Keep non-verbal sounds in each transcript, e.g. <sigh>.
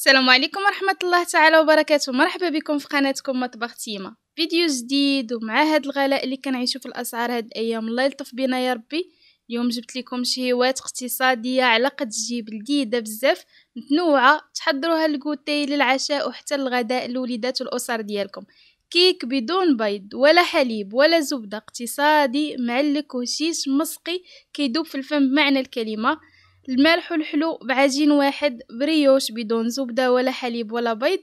السلام عليكم ورحمة الله تعالى وبركاته مرحبا بكم في قناتكم مطبخ تيما فيديو جديد ومع هاد الغلاء اللي كنعيشو في الأسعار هاد الأيام الله يلطف بينا يا ربي اليوم جبت لكم شهيوات اقتصادية على قد جيب لذيذة بزاف متنوعة تحضروها للكوتي للعشاء وحتى الغداء لوليدات الأسر ديالكم كيك بدون بيض ولا حليب ولا زبدة اقتصادي معلك وشيش مسقي كيدوب في الفم بمعنى الكلمة المالح والحلو بعجين واحد بريوش بدون زبدة ولا حليب ولا بيض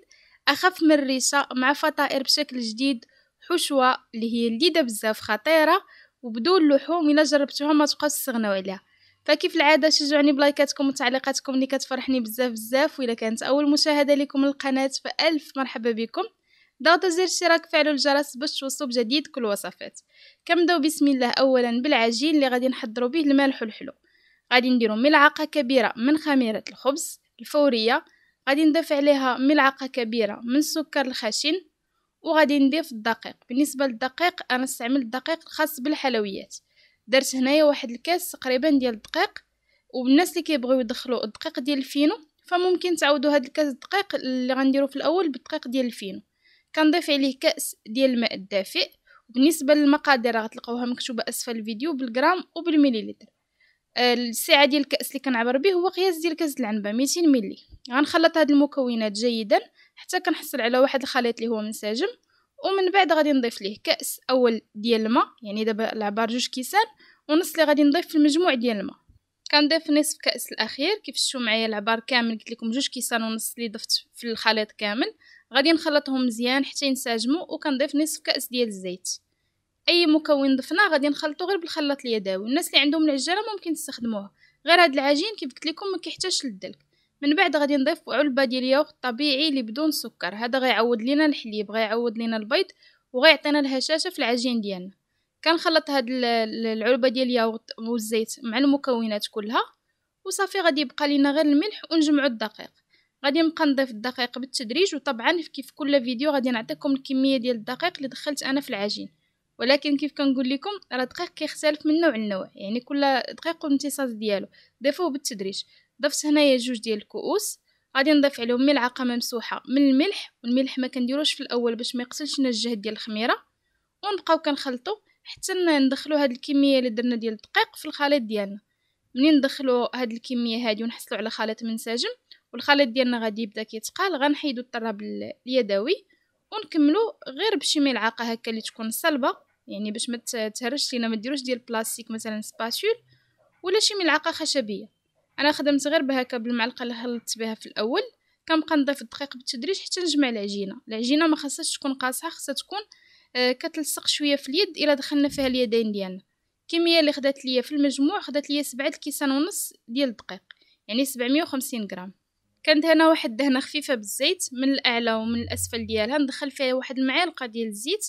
أخف من الريشة مع فطائر بشكل جديد حشوة اللي هي لذيذة بزاف خطيرة وبدون لحوم إلا جربتوها ما تبقاوش تستغناو عليها فكيف العادة شجعوني بلايكاتكم وتعليقاتكم اللي كتفرحني بزاف بزاف وإلا كانت أول مشاهدة لكم القناة فألف مرحبا بكم ضغطوا زر الاشتراك فعلوا الجرس باش توصلوا بجديد كل وصفات كنبداو بسم الله أولا بالعجين اللي غادي نحضروا به المالح والحلو غادي نديرو ملعقه كبيره من خميره الخبز الفوريه غادي نضيف عليها ملعقه كبيره من السكر الخشن وغادي نضيف الدقيق بالنسبه للدقيق انا استعملت الدقيق الخاص بالحلويات درت هنايا واحد الكاس تقريبا ديال الدقيق والناس اللي كيبغيو يدخلوا الدقيق ديال الفينو فممكن تعودوا هاد الكاس الدقيق اللي غنديرو في الاول بالدقيق ديال الفينو كنضيف عليه كاس ديال الماء الدافئ وبالنسبه للمقادير غتلقاوها مكتوبه اسفل الفيديو بالغرام وبالمليلتر آه، السعه ديال الكاس اللي كنعبر به هو قياس ديال كاس العنبه 200 ملي غنخلط هاد المكونات جيدا حتى كنحصل على واحد الخليط اللي هو منسجم ومن بعد غادي نضيف ليه كاس اول ديال الماء يعني دابا العبار جوج كيسان ونص اللي غادي نضيف في المجموع ديال الماء كنضيف نصف كاس الاخير كيف شفتوا معايا العبار كامل قلت لكم جوج كيسان ونص اللي ضفت في الخليط كامل غادي نخلطهم مزيان حتى ينسجموا وكنضيف نصف كاس ديال الزيت اي مكون ضفناه غادي نخلطو غير بالخلاط اليدوي الناس اللي عندهم العجاله ممكن تستخدموها غير هاد العجين كيف قلت لكم ما كيحتاجش للدلك من بعد غادي نضيف علبه ديال الياغورت طبيعي اللي بدون سكر هذا غيعوض لينا الحليب غيعوض لينا البيض وغيعطينا الهشاشه في العجين ديالنا كنخلط هاد العلبه ديال الياغورت والزيت مع المكونات كلها وصافي غادي يبقى لينا غير الملح ونجمعو الدقيق غادي نبقى نضيف الدقيق بالتدريج وطبعا كيف كل فيديو غادي نعطيكم الكميه ديال الدقيق اللي دخلت انا في العجين ولكن كيف كنقول لكم راه الدقيق كيختلف من نوع لنوع يعني كل دقيق والامتصاص ديالو ضيفوه بالتدريج ضفت هنايا جوج ديال الكؤوس غادي نضيف عليهم ملعقه ممسوحه من الملح والملح ما كنديروش في الاول باش ما يقتلش لنا الجهد ديال الخميره ونبقاو كنخلطوا حتى ندخلوا هاد الكميه اللي درنا ديال الدقيق في الخليط ديالنا منين ندخلوا هاد الكميه هادي ونحصلوا على خليط منسجم والخليط ديالنا غادي يبدا كيتقال غنحيدوا الطراب اليدوي ونكملوا غير بشي ملعقه هكا اللي تكون صلبه يعني باش ما تهرش لينا ما ديروش ديال بلاستيك مثلا سباتول ولا شي ملعقه خشبيه انا خدمت غير بهكا بالمعلقه اللي خلطت بها في الاول كنبقى نضيف الدقيق بالتدريج حتى نجمع العجينه العجينه ما خصهاش تكون قاصحه خصها تكون آه كتلصق شويه في اليد الا دخلنا فيها اليدين ديالنا الكميه اللي خدات ليا في المجموع خدات ليا سبعة الكيسان ونص ديال الدقيق يعني 750 غرام كندهنا واحد الدهنه خفيفه بالزيت من الاعلى ومن الاسفل ديالها ندخل فيها واحد المعلقه ديال الزيت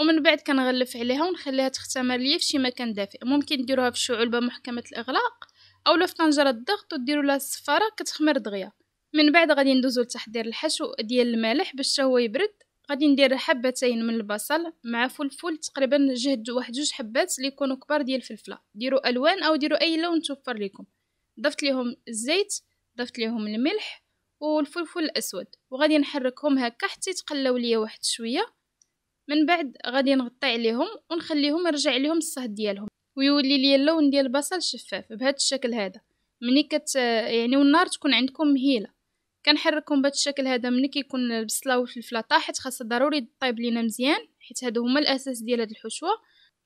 ومن بعد كنغلف عليها ونخليها تختمر ليا في شي مكان دافئ ممكن ديروها في شعلبه محكمه الاغلاق اولا في طنجره الضغط وديروا لها الصفاره كتخمر دغيا من بعد غادي ندوزو لتحضير الحشو ديال المالح باش هو يبرد غادي ندير حبتين من البصل مع فلفل تقريبا جهد واحد جوج حبات اللي يكونوا كبار ديال الفلفله ديروا الوان او ديروا اي لون توفر لكم ضفت لهم الزيت ضفت لهم الملح والفلفل الاسود وغادي نحركهم هكا حتى يتقلاو ليا واحد شويه من بعد غادي نغطي عليهم ونخليهم يرجع عليهم الصهد ديالهم ويولي لي اللون ديال البصل شفاف بهذا الشكل هذا ملي كت يعني والنار تكون عندكم مهيله كنحركهم بهذا الشكل هذا ملي كيكون البصله والفلفله طاحت خاصها ضروري طيب لينا مزيان حيت هادو هما الاساس ديال هاد الحشوه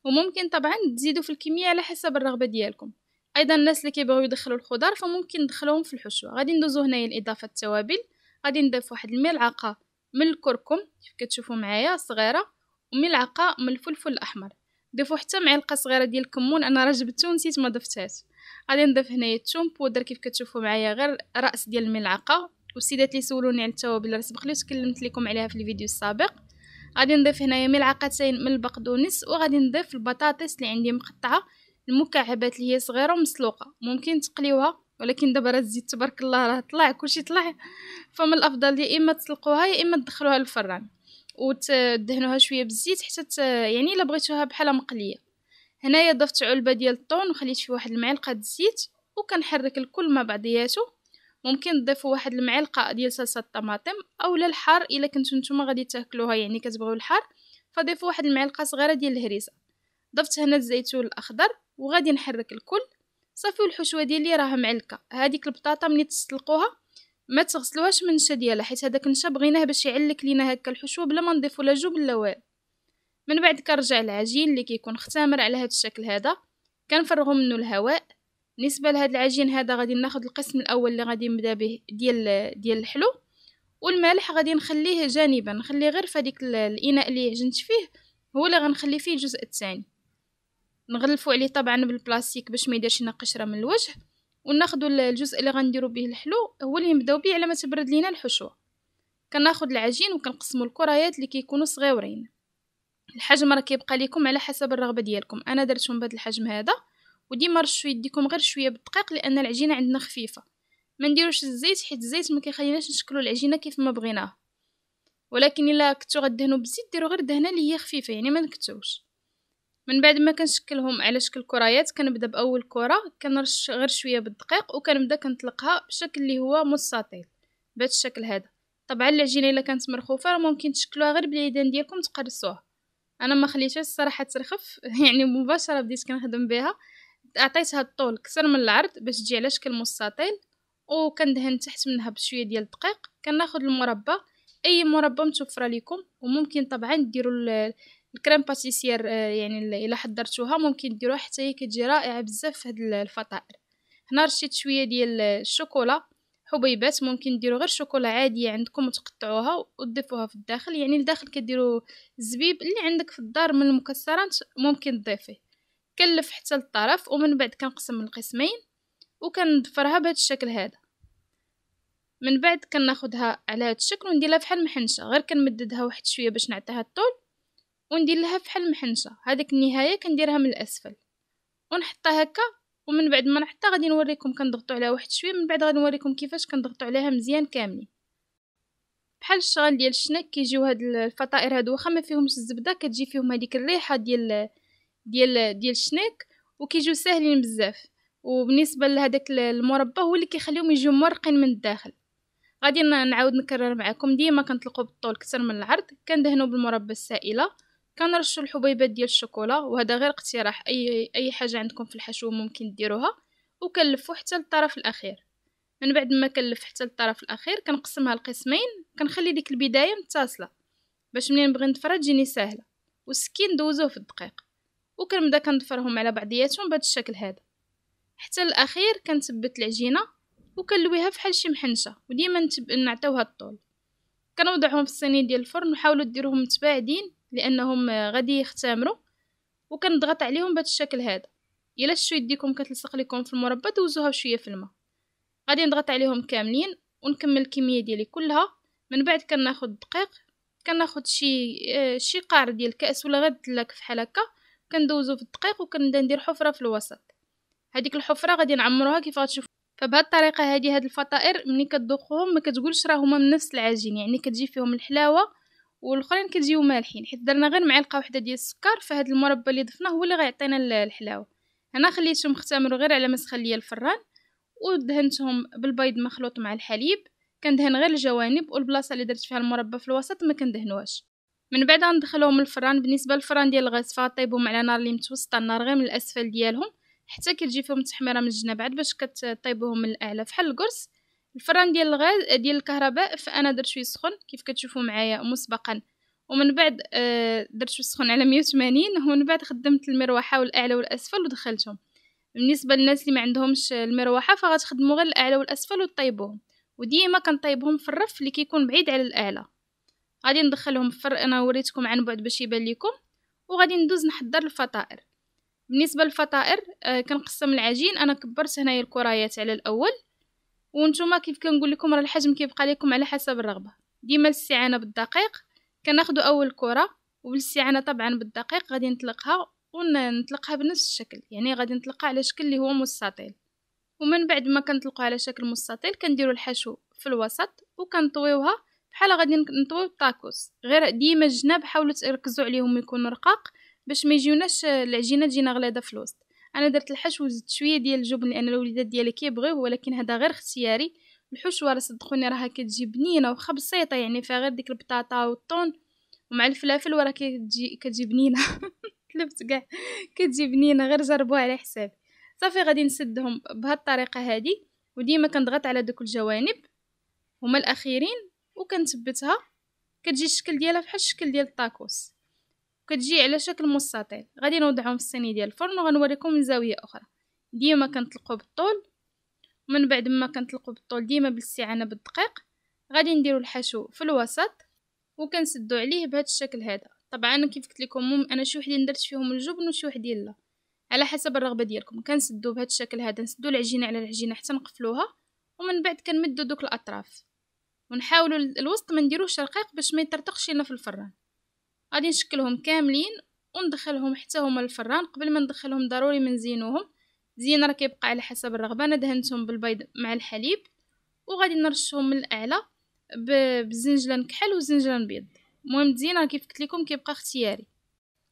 وممكن طبعا تزيدوا في الكميه على حسب الرغبه ديالكم ايضا الناس اللي كيبغيو يدخلوا الخضار فممكن ندخلوهم في الحشوه غادي ندوزو هنايا لاضافه التوابل غادي نضيف واحد الملعقه من الكركم كيف كتشوفوا معايا صغيره ملعقه من الفلفل الاحمر ضيفوا حتى معلقه صغيره ديال الكمون انا راه جبته ونسيت ما ضفتهاش غادي نضيف هنايا الثوم بودر كيف كتشوفوا معايا غير راس ديال الملعقه والسيدات اللي سولوني على التوابل راه سبق لي تكلمت لكم عليها في الفيديو السابق غادي نضيف هنايا ملعقتين من البقدونس وغادي نضيف البطاطس اللي عندي مقطعه المكعبات اللي هي صغيره ومسلوقه ممكن تقليوها ولكن دابا راه الزيت تبارك الله راه طلع كلشي طلع فمن الافضل يا اما تسلقوها يا اما تدخلوها للفران وتدهنوها شويه بالزيت حتى يعني الا بغيتوها بحال مقليه هنايا ضفت علبه ديال الطون وخليت فيه واحد المعلقه الزيت وكنحرك الكل مع بعضياته ممكن تضيفوا واحد المعلقه ديال صلصه الطماطم اولا الحار الا كنتو نتوما غادي تاكلوها يعني كتبغيو الحار فضيفوا واحد المعلقه صغيره ديال الهريسه ضفت هنا الزيتون الاخضر وغادي نحرك الكل صافي والحشوه ديالي راها معلكه هذيك البطاطا ملي تسلقوها ما تغسلوهاش من النشا ديالها حيت هذاك النشا بغيناه باش يعلك لينا هكا الحشوه بلا ما نضيفو لا جوب لا والو من بعد كنرجع العجين اللي كيكون ختامر على هذا الشكل هذا كنفرغو منه الهواء بالنسبه لهذا العجين هذا غادي ناخذ القسم الاول اللي غادي نبدا به ديال ديال الحلو والملح غادي نخليه جانبا نخليه غير في هذيك الاناء اللي عجنت فيه هو اللي غنخلي فيه الجزء الثاني نغلفو عليه طبعا بالبلاستيك باش ما يديرش لنا قشره من الوجه وناخذوا الجزء اللي غنديروا به الحلو هو اللي نبداو به على ما تبرد لينا الحشوه كناخذ العجين وكنقسموا الكريات اللي كيكونوا صغيورين الحجم راه كيبقى لكم على حسب الرغبه ديالكم انا درتهم بهذا الحجم هذا وديما رشوا يديكم غير شويه بالدقيق لان العجينه عندنا خفيفه ما نديروش الزيت حيت الزيت ما كيخليناش نشكلوا العجينه كيف ما بغيناها ولكن الا كنتو غدهنوا بالزيت ديروا غير دهنه اللي هي خفيفه يعني ما نكتوش من بعد ما كنشكلهم على شكل كريات كنبدا باول كره كنرش غير شويه بالدقيق وكنبدا كنطلقها بشكل اللي هو مستطيل بهذا الشكل هذا طبعا العجينه الا كانت مرخوفه راه ممكن تشكلوها غير باليدين ديالكم تقرصوها انا ما خليتهاش الصراحه ترخف <laughs> يعني مباشره بديت كنخدم بها عطيتها الطول اكثر من العرض باش تجي على شكل مستطيل وكندهن تحت منها بشويه ديال الدقيق كناخذ المربى اي مربى متوفره لكم وممكن طبعا ديروا الكريم باتيسير آه، يعني الا حضرتوها ممكن ديروها حتى هي كتجي رائعه بزاف في هاد الفطائر هنا رشيت شويه ديال الشوكولا حبيبات ممكن ديروا غير شوكولا عاديه عندكم وتقطعوها وتضيفوها في الداخل يعني الداخل كديروا الزبيب اللي عندك في الدار من المكسرات ممكن تضيفيه كلف حتى للطرف ومن بعد كنقسم القسمين وكنضفرها بهذا الشكل هذا من بعد كناخدها على هذا الشكل ونديرها بحال محنشه غير كنمددها واحد شويه باش نعطيها الطول وندير لها فحال محنشه هذيك النهايه كنديرها من الاسفل ونحطها هكا ومن بعد ما نحطها غادي نوريكم كنضغطو عليها واحد شويه من بعد غادي نوريكم كيفاش كنضغطو عليها مزيان كاملين بحال الشغل ديال الشنك كيجيو هاد الفطائر هادو واخا ما فيهمش الزبده كتجي فيهم هذيك الريحه ديال ديال ديال الشنك وكيجيو ساهلين بزاف وبالنسبه لهداك المربى هو اللي كيخليهم يجيو مرقين من الداخل غادي نعاود نكرر معكم ديما كنطلقوا بالطول كتر من العرض كندهنوا بالمربى السائله كنرشوا الحبيبات ديال الشوكولا وهذا غير اقتراح اي اي حاجه عندكم في الحشو ممكن ديروها وكنلفو حتى للطرف الاخير من بعد ما كنلف حتى للطرف الاخير كنقسمها لقسمين كنخلي ديك البدايه متصله باش منين نبغي ندفرها تجيني ساهله والسكين ندوزوه في الدقيق وكنبدا كندفرهم على بعضياتهم بهذا الشكل هذا حتى الاخير كنثبت العجينه وكنلويها فحال شي محنشه وديما نعطيوها الطول كنوضعهم في الصينيه ديال الفرن وحاولوا ديروهم متباعدين لانهم غادي يختمروا وكنضغط عليهم بهذا الشكل هذا الا شتو يديكم كتلصق لكم في المربى دوزوها بشويه في الماء غادي نضغط عليهم كاملين ونكمل الكميه ديالي كلها من بعد كناخذ دقيق كناخذ شي آه، شي قار ديال الكاس ولا غير دلاك فحال هكا كندوزو في الدقيق وكنبدا ندير حفره في الوسط هذيك الحفره غادي نعمروها كيف غتشوفوا فبهاد الطريقه هذه هاد الفطائر ملي كتذوقوهم ما كتقولش راه هما من نفس العجين يعني كتجي فيهم الحلاوه والاخرين كتجيو مالحين حيت درنا غير معلقه وحده ديال السكر فهاد المربى اللي ضفناه هو اللي غيعطينا الحلاوه هنا خليتهم اختمروا غير على ما سخن ليا الفران ودهنتهم بالبيض مخلوط مع الحليب كندهن غير الجوانب والبلاصه اللي درت فيها المربى في الوسط ما كندهنوهاش من بعد غندخلهم الفران بالنسبه للفران ديال الغاز فغطيبهم على نار اللي متوسطه النار غير من الاسفل ديالهم حتى كتجي فيهم التحميره من الجناب عاد باش كطيبوهم من الاعلى فحال القرص الفران ديال الغاز ديال الكهرباء فانا درت شويه سخن كيف كتشوفوا معايا مسبقا ومن بعد آه، درت شويه سخن على 180 ومن بعد خدمت المروحه والاعلى والاسفل ودخلتهم بالنسبه للناس اللي ما عندهمش المروحه فغتخدموا غير الاعلى والاسفل وطيبوهم وديما كنطيبهم في الرف اللي كيكون بعيد على الاعلى غادي ندخلهم في انا وريتكم عن بعد باش يبان لكم وغادي ندوز نحضر الفطائر بالنسبه للفطائر آه، كنقسم العجين انا كبرت هنايا الكريات على الاول وانتم كيف كنقول لكم راه الحجم كيبقى لكم على حسب الرغبه ديما الاستعانه بالدقيق كناخذ اول كره وبالاستعانه طبعا بالدقيق غادي نطلقها ونطلقها بنفس الشكل يعني غادي نطلقها على شكل اللي هو مستطيل ومن بعد ما كنطلقوا على شكل مستطيل كنديروا الحشو في الوسط وكنطويوها بحال غادي نطويو الطاكوس غير ديما الجناب حاولوا تركزوا عليهم يكونوا رقاق باش ما يجيوناش العجينه تجينا غليظه في الوسط انا درت الحشو وزدت شويه ديال الجبن لان الوليدات ديالي كيبغيوه ولكن هذا غير اختياري الحشوه راه صدقوني راها كتجي بنينه وخا بسيطه يعني فيها غير ديك البطاطا والطون ومع الفلافل وراه كتجي كتجي بنينه <laughs> تلفت كاع كتجي بنينه غير جربوها على حسابي صافي غادي نسدهم بهاد الطريقه هذه وديما كنضغط على دوك الجوانب هما الاخيرين وكنثبتها كتجي الشكل ديالها بحال الشكل ديال الطاكوس كتجي على شكل مستطيل غادي نوضعهم في الصيني ديال الفرن وغنوريكم من زاويه اخرى ديما كنطلقوا بالطول ومن بعد ما كنطلقوا بالطول ديما بالاستعانه بالدقيق غادي نديروا الحشو في الوسط وكنسدوا عليه بهذا الشكل هذا طبعا كيف قلت لكم انا شي وحدين درت فيهم الجبن وشي وحدين لا على حسب الرغبه ديالكم كنسدوا بهذا الشكل هذا نسدوا العجينه على العجينه حتى نقفلوها ومن بعد كنمدوا دوك الاطراف ونحاولوا الوسط ما نديروهش رقيق باش ما يطرطقش لنا في الفران غادي نشكلهم كاملين وندخلهم حتى هما الفران قبل ما ندخلهم ضروري ما نزينوهم زين راه كيبقى على حسب الرغبه انا دهنتهم بالبيض مع الحليب وغادي نرشهم من الاعلى بالزنجله نكحل والزنجله بيض المهم الزين راه كيف قلت لكم كيبقى اختياري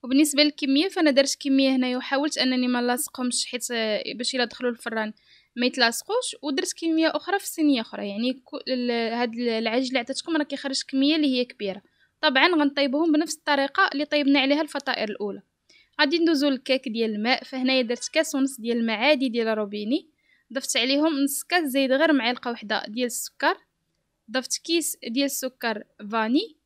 وبالنسبه للكميه فانا درت كميه هنايا وحاولت انني ما نلاصقهمش حيت آه، باش الا دخلوا الفران ما يتلاصقوش ودرت كميه اخرى في صينيه اخرى يعني هاد العجل اللي عطيتكم راه كيخرج كميه اللي هي كبيره طبعا غنطيبوهم بنفس الطريقه اللي طيبنا عليها الفطائر الاولى غادي ندوزو للكيك ديال الماء فهنايا درت كاس ونص ديال الماء عادي ديال روبيني ضفت عليهم نص كاس زايد غير معلقه وحده ديال السكر ضفت كيس ديال السكر فاني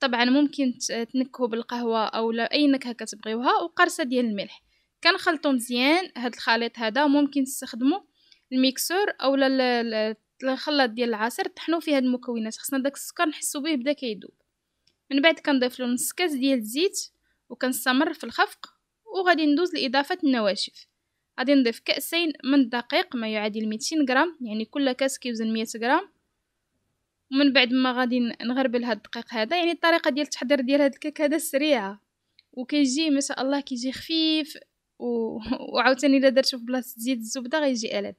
طبعا ممكن تنكهو بالقهوه او لا اي نكهه كتبغيوها وقرصه ديال الملح كنخلطو مزيان هاد الخليط هذا ممكن تستخدمو الميكسور او الخلاط ديال العصير طحنو فيه هاد المكونات خصنا داك السكر نحسو بيه بدا كيدوب من بعد كنضيف له نص كاس ديال الزيت وكنستمر في الخفق وغادي ندوز لاضافه النواشف غادي نضيف كاسين من الدقيق ما يعادل 200 غرام يعني كل كاس كيوزن 100 غرام ومن بعد ما غادي نغربل هاد الدقيق هذا يعني الطريقه ديال التحضير ديال هاد الكيك هذا سريعه وكيجي ما شاء الله كيجي خفيف و... <laughs> وعاوتاني الا درتو في بلاصه زيت الزبده غيجي الذ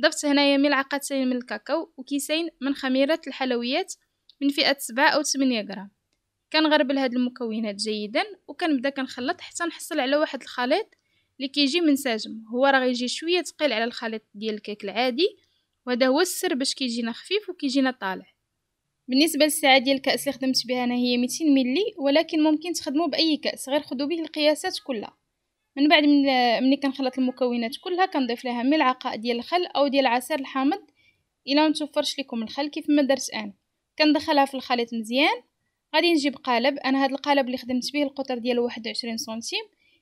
ضفت هنايا ملعقتين من الكاكاو وكيسين من خميره الحلويات من فئه 7 او 8 غرام كنغربل هاد المكونات جيدا وكنبدا كنخلط حتى نحصل على واحد الخليط اللي كيجي منسجم هو راه غيجي شويه ثقيل على الخليط ديال الكيك العادي وهذا هو السر باش كيجينا خفيف وكيجينا طالع بالنسبه للساعه ديال الكاس اللي خدمت بها انا هي 200 ملي ولكن ممكن تخدموا باي كاس غير خذوا به القياسات كلها من بعد من ملي كنخلط المكونات كلها كنضيف لها ملعقه ديال الخل او ديال العصير الحامض الا ما توفرش لكم الخل كيف ما درت انا كندخلها في الخليط مزيان غادي نجيب قالب انا هاد القالب اللي خدمت به القطر ديال 21 سنتيم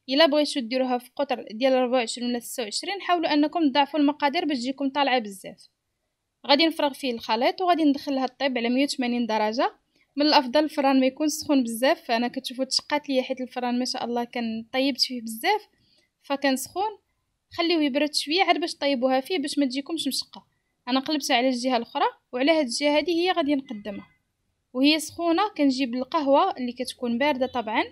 الا بغيتو ديروها في قطر ديال 24 ولا 26 حاولوا انكم تضاعفوا المقادير باش تجيكم طالعه بزاف غادي نفرغ فيه الخليط وغادي ندخلها الطيب على 180 درجه من الافضل الفران ما يكون سخون بزاف انا كتشوفوا تشقات ليا حيت الفران ما شاء الله كان طيبت فيه بزاف فكان سخون خليوه يبرد شويه عاد باش طيبوها فيه باش ما تجيكمش مشقه انا قلبتها على الجهه الاخرى وعلى هاد الجهه هذه هي غادي نقدمها وهي سخونه كنجيب القهوه اللي كتكون بارده طبعا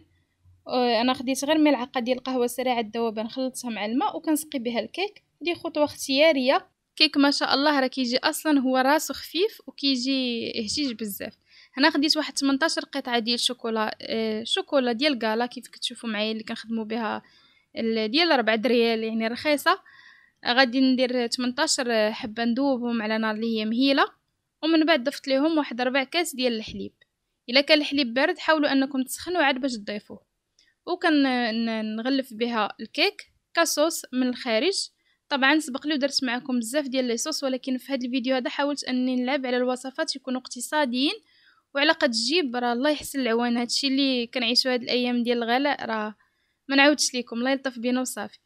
آه، انا خديت غير ملعقه ديال القهوه سريعه الذوبان نخلطها مع الماء وكنسقي بها الكيك دي خطوه اختياريه كيك ما شاء الله راه كيجي اصلا هو راسو خفيف وكيجي هشيج بزاف هنا خديت واحد 18 قطعه ديال شوكولا آه، شوكولا ديال غالا كيف كتشوفوا معايا اللي كنخدموا بها ديال 4 دريال يعني رخيصه غادي ندير 18 حبه ندوبهم على نار اللي هي مهيله ومن بعد ضفت لهم واحد ربع كاس ديال الحليب الا كان الحليب بارد حاولوا انكم تسخنوا عاد باش تضيفوه وكان نغلف بها الكيك كصوص من الخارج طبعا سبق لي ودرت معكم بزاف ديال لي صوص ولكن في هذا الفيديو هذا حاولت اني نلعب على الوصفات يكونوا اقتصاديين وعلى قد الجيب راه الله يحسن العوان هادشي اللي كنعيشو هاد الايام ديال الغلاء راه ما نعاودش ليكم الله يلطف بينا وصافي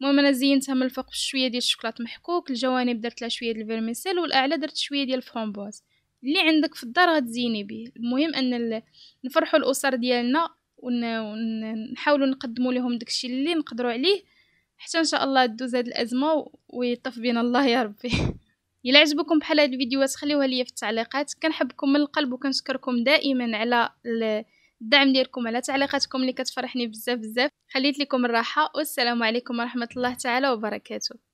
المهم انا زينتها من الفوق بشويه ديال الشوكولات محكوك الجوانب درت لها شويه ديال الفيرميسيل والاعلى درت شويه ديال الفرومبواز اللي عندك في الدار غتزيني به المهم ان نفرحوا الاسر ديالنا ونحاولوا نقدموا لهم داكشي اللي نقدروا عليه حتى ان شاء الله تدوز هذه الازمه ويطف بنا الله يا ربي <laughs> الا عجبكم بحال هاد الفيديوهات خليوها لي في التعليقات كنحبكم من القلب وكنشكركم دائما على الدعم ديالكم على تعليقاتكم اللي كتفرحني بزاف بزاف خليت لكم الراحه والسلام عليكم ورحمه الله تعالى وبركاته